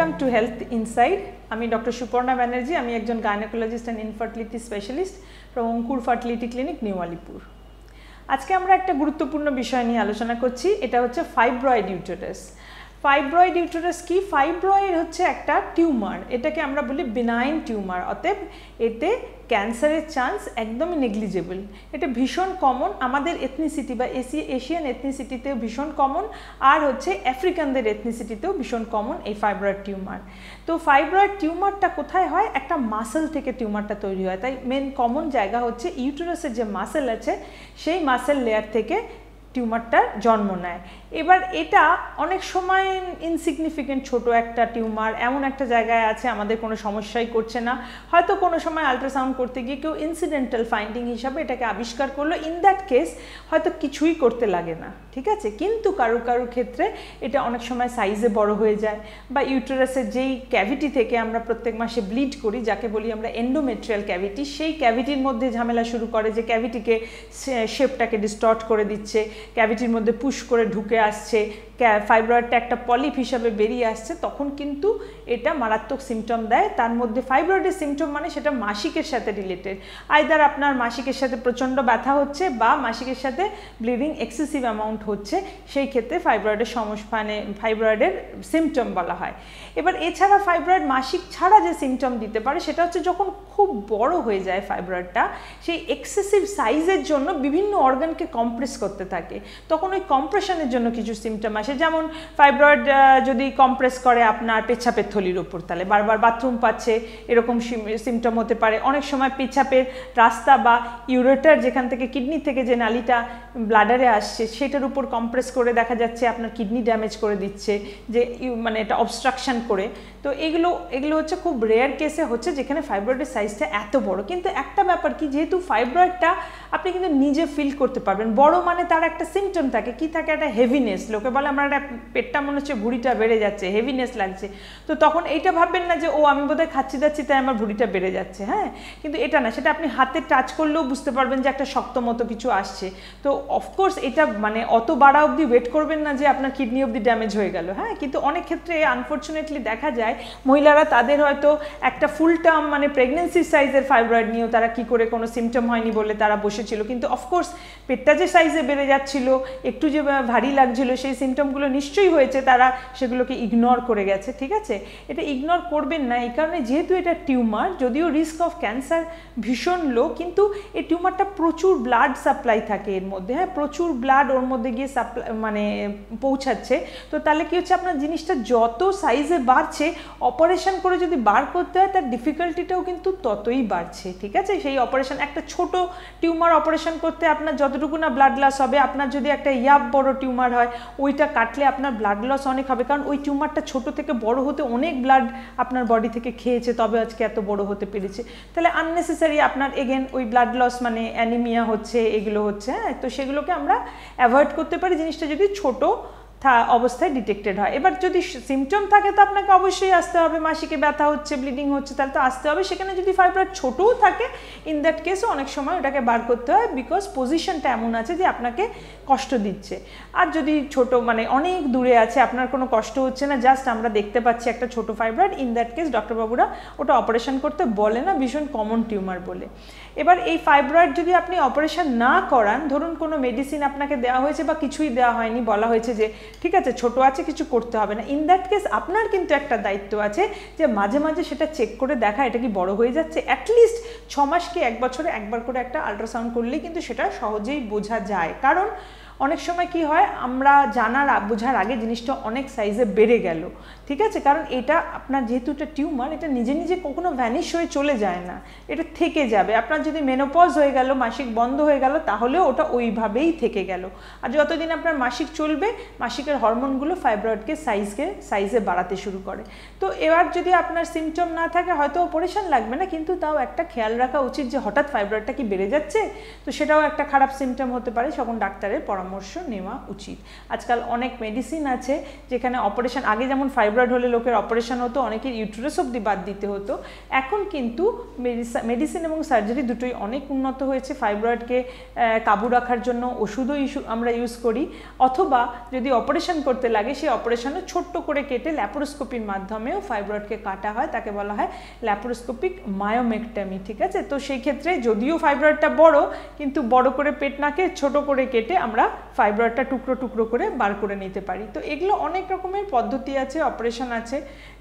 welcome to health inside আমি doctor Suparna Banerjee আমি একজন gynaecologist and infertility specialist from Ankur fertility clinic new Alipur আজকে আমরা একটা গুরুত্বপূর্ণ বিষয় নিয়ে আলোচনা করছি এটা হচ্ছে ফাইব্রয়েড ইউটেরাস ফাইব্রয়েড ইউটেরাস কি ফাইব্রয়েড হচ্ছে একটা টিউমার এটাকে আমরা বলি বিনাইন টিউমার অতএব এতে ক্যান্সারের চান্স একদমই নেগলিজেবল এটা ভীষণ কমন আমাদের এথনিসিটি বা এসি এশিয়ান এথনিসিটিতেও ভীষণ কমন আর হচ্ছে আফ্রিকানদের এথনিসিটিতেও ভীষণ কমন এই ফাইব্রয়েড টিউমার তো ফাইব্রয়েড টিউমারটা কোথায় হয় একটা মাসেল থেকে টিউমারটা তৈরি হয় তাই মেন কমন জায়গা হচ্ছে ইউটেরাসের যে মাসেল আছে সেই মাসেল লেয়ার থেকে টিউমারটা জন্ম নেয় এবার এটা অনেক সময় ইনসিগনিফিকেন্ট ছোট একটা টিউমার এমন একটা জায়গায় আছে আমাদের কোনো সমস্যাই করছে না হয়তো কোনো সময় আলট্রাসাউন্ড করতে গিয়ে কেউ ইনসিডেন্টাল ফাইন্ডিং হিসাবে এটাকে আবিষ্কার করলো ইন দ্যাট কেস হয়তো কিছুই করতে লাগে না ঠিক আছে কিন্তু কারো কারো ক্ষেত্রে এটা অনেক সময় সাইজে বড় হয়ে যায় বা ইউটারাসের যেই ক্যাভিটি থেকে আমরা প্রত্যেক মাসে ব্লিড করি যাকে বলি আমরা এন্ডোমেট্রিয়াল ক্যাভিটি সেই ক্যাভিটির মধ্যে ঝামেলা শুরু করে যে ক্যাভিটিকে শেপটাকে ডিস্টর্ট করে দিচ্ছে ক্যাভিটির মধ্যে পুশ করে ঢুকে আসছে ফাইব্রয়েডটা একটা পলিপ হিসাবে বেরিয়ে আসছে তখন কিন্তু এটা মারাত্মক সিমটম দেয় তার মধ্যে ফাইব্রয়েডের সিমটম মানে সেটা মাসিকের সাথে রিলেটেড আইদার আপনার মাসিকের সাথে প্রচণ্ড ব্যথা হচ্ছে বা মাসিকের সাথে ব্লিডিং এক্সেসিভ অ্যামাউন্ট হচ্ছে সেই ক্ষেত্রে ফাইব্রয়েডের সমস্যা মানে ফাইব্রয়েডের সিমটম বলা হয় এবার এছাড়া ফাইব্রয়েড মাসিক ছাড়া যে সিমটম দিতে পারে সেটা হচ্ছে যখন খুব বড় হয়ে যায় ফাইব্রয়েডটা সেই এক্সেসিভ সাইজের জন্য বিভিন্ন অর্গানকে কম্প্রেস করতে থাকে তখন ওই কম্প্রেশনের জন্য কিছু সিমটম আসে আসে যেমন ফাইব্রয়েড যদি কম্প্রেস করে আপনার পেচ্ছাপের থলির উপর তাহলে বারবার বাথরুম পাচ্ছে এরকম সিমটম হতে পারে অনেক সময় পেচ্ছাপের রাস্তা বা ইউরেটার যেখান থেকে কিডনি থেকে যে নালিটা ব্লাডারে আসছে সেটার উপর কম্প্রেস করে দেখা যাচ্ছে আপনার কিডনি ড্যামেজ করে দিচ্ছে যে মানে এটা অবস্ট্রাকশান করে তো এগুলো এগুলো হচ্ছে খুব রেয়ার কেসে হচ্ছে যেখানে ফাইব্রয়েডের সাইজটা এত বড় কিন্তু একটা ব্যাপার কি যেহেতু ফাইব্রয়েডটা আপনি কিন্তু নিজে ফিল করতে পারবেন বড় মানে তার একটা সিমটম থাকে কি থাকে একটা হেভিনেস লোকে বলে আমার মানে একটা পেটটা মনে হচ্ছে ভুড়িটা বেড়ে যাচ্ছে হেভিনেস লাগছে তো তখন এইটা ভাববেন না যে ও আমি বোধহয় খাচ্ছি যাচ্ছি তাই আমার ভুঁড়িটা বেড়ে যাচ্ছে হ্যাঁ কিন্তু এটা না সেটা আপনি হাতে টাচ করলেও বুঝতে পারবেন যে একটা শক্ত মতো কিছু আসছে তো অফকোর্স এটা মানে অত বাড়া অবধি ওয়েট করবেন না যে আপনার কিডনি অবধি ড্যামেজ হয়ে গেল হ্যাঁ কিন্তু অনেক ক্ষেত্রে আনফর্চুনেটলি দেখা যায় মহিলারা তাদের হয়তো একটা ফুল টার্ম মানে প্রেগনেন্সি সাইজের ফাইব্রয়েড নিয়েও তারা কি করে কোনো সিমটম হয়নি বলে তারা বসেছিল কিন্তু অফকোর্স পেটটা যে সাইজে বেড়ে যাচ্ছিল একটু যে ভারী লাগছিল সেই সিমটম প্রবলেমগুলো নিশ্চয়ই হয়েছে তারা সেগুলোকে ইগনোর করে গেছে ঠিক আছে এটা ইগনোর করবেন না এই কারণে যেহেতু এটা টিউমার যদিও রিস্ক অফ ক্যান্সার ভীষণ লো কিন্তু এই টিউমারটা প্রচুর ব্লাড সাপ্লাই থাকে এর মধ্যে হ্যাঁ প্রচুর ব্লাড ওর মধ্যে গিয়ে সাপ্লাই মানে পৌঁছাচ্ছে তো তাহলে কী হচ্ছে আপনার জিনিসটা যত সাইজে বাড়ছে অপারেশন করে যদি বার করতে হয় তার ডিফিকাল্টিটাও কিন্তু ততই বাড়ছে ঠিক আছে সেই অপারেশন একটা ছোট টিউমার অপারেশন করতে আপনার যতটুকু না ব্লাড লাস হবে আপনার যদি একটা ইয়াব বড় টিউমার হয় ওইটা কাটলে আপনার ব্লাড লস অনেক হবে কারণ ওই টিউমারটা ছোট থেকে বড় হতে অনেক ব্লাড আপনার বডি থেকে খেয়েছে তবে আজকে এত বড় হতে পেরেছে তাহলে আননেসেসারি আপনার এগেন ওই ব্লাড লস মানে অ্যানিমিয়া হচ্ছে এগুলো হচ্ছে হ্যাঁ তো সেগুলোকে আমরা অ্যাভয়েড করতে পারি জিনিসটা যদি ছোটো অবস্থায় ডিটেক্টেড হয় এবার যদি সিমটম থাকে তো আপনাকে অবশ্যই আসতে হবে মাসিকে ব্যথা হচ্ছে ব্লিডিং হচ্ছে তাহলে তো আসতে হবে সেখানে যদি ফাইব্রয়েড ছোটও থাকে ইন দ্যাট কেসও অনেক সময় ওটাকে বার করতে হয় বিকজ পজিশনটা এমন আছে যে আপনাকে কষ্ট দিচ্ছে আর যদি ছোট মানে অনেক দূরে আছে আপনার কোনো কষ্ট হচ্ছে না জাস্ট আমরা দেখতে পাচ্ছি একটা ছোট ফাইব্রয়েড ইন দ্যাট কেস ডক্টরবাবুরা ওটা অপারেশন করতে বলে না ভীষণ কমন টিউমার বলে এবার এই ফাইব্রয়েড যদি আপনি অপারেশন না করান ধরুন কোনো মেডিসিন আপনাকে দেওয়া হয়েছে বা কিছুই দেওয়া হয়নি বলা হয়েছে যে ঠিক আছে ছোট আছে কিছু করতে হবে না ইন দ্যাট কেস আপনার কিন্তু একটা দায়িত্ব আছে যে মাঝে মাঝে সেটা চেক করে দেখা এটা কি বড় হয়ে যাচ্ছে অ্যাটলিস্ট ছ মাস কি এক বছরে একবার করে একটা আলট্রাসাউন্ড করলেই কিন্তু সেটা সহজেই বোঝা যায় কারণ অনেক সময় কি হয় আমরা জানার বোঝার আগে জিনিসটা অনেক সাইজে বেড়ে গেল ঠিক আছে কারণ এটা আপনার যেহেতু এটা টিউমার এটা নিজে নিজে কখনো ভ্যানিশ হয়ে চলে যায় না এটা থেকে যাবে আপনার যদি মেনোপজ হয়ে গেল মাসিক বন্ধ হয়ে গেল তাহলেও ওটা ওইভাবেই থেকে গেল আর যতদিন আপনার মাসিক চলবে মাসিকের হরমোনগুলো ফাইব্রয়েডকে সাইজকে সাইজে বাড়াতে শুরু করে তো এবার যদি আপনার সিমটম না থাকে হয়তো অপারেশন লাগবে না কিন্তু তাও একটা খেয়াল রাখা উচিত যে হঠাৎ ফাইব্রয়েডটা কি বেড়ে যাচ্ছে তো সেটাও একটা খারাপ সিমটম হতে পারে সখন ডাক্তারের পরামর্শ পরামর্শ নেওয়া উচিত আজকাল অনেক মেডিসিন আছে যেখানে অপারেশন আগে যেমন ফাইব্রয়েড হলে লোকের অপারেশন হতো অনেকের ইউটুরেস অব্দি বাদ দিতে হতো এখন কিন্তু মেডিসিন এবং সার্জারি দুটোই অনেক উন্নত হয়েছে ফাইব্রয়েডকে কাবু রাখার জন্য ওষুধও ইস্যু আমরা ইউজ করি অথবা যদি অপারেশন করতে লাগে সেই অপারেশনও ছোট্ট করে কেটে ল্যাপারোস্কোপির মাধ্যমেও ফাইব্রয়েডকে কাটা হয় তাকে বলা হয় ল্যাপারোস্কোপিক মায়োমেকটামি ঠিক আছে তো সেই ক্ষেত্রে যদিও ফাইব্রয়েডটা বড় কিন্তু বড় করে পেট নাকে ছোট করে কেটে আমরা ফাইবারটা টুকরো টুকরো করে বার করে নিতে পারি তো এগুলো অনেক রকমের পদ্ধতি আছে অপারেশন আছে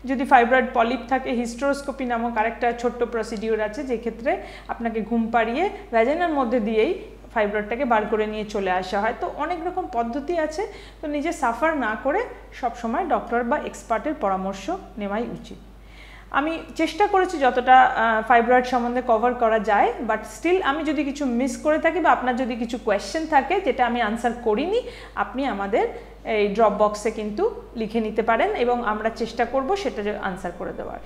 যদি ফাইব্রয়েড পলিপ থাকে হিস্ট্রোস্কোপি নামক আরেকটা ছোট্ট প্রসিডিওর আছে যেক্ষেত্রে আপনাকে ঘুম পাড়িয়ে ভ্যাজেনার মধ্যে দিয়েই ফাইব্রয়েডটাকে বার করে নিয়ে চলে আসা হয় তো অনেক রকম পদ্ধতি আছে তো নিজে সাফার না করে সবসময় ডক্টর বা এক্সপার্টের পরামর্শ নেওয়াই উচিত আমি চেষ্টা করেছি যতটা ফাইব্রয়েড সম্বন্ধে কভার করা যায় বাট স্টিল আমি যদি কিছু মিস করে থাকি বা আপনার যদি কিছু কোয়েশ্চেন থাকে যেটা আমি আনসার করিনি আপনি আমাদের এই ড্রপ বক্সে কিন্তু লিখে নিতে পারেন এবং আমরা চেষ্টা করব সেটা আনসার করে দেওয়ার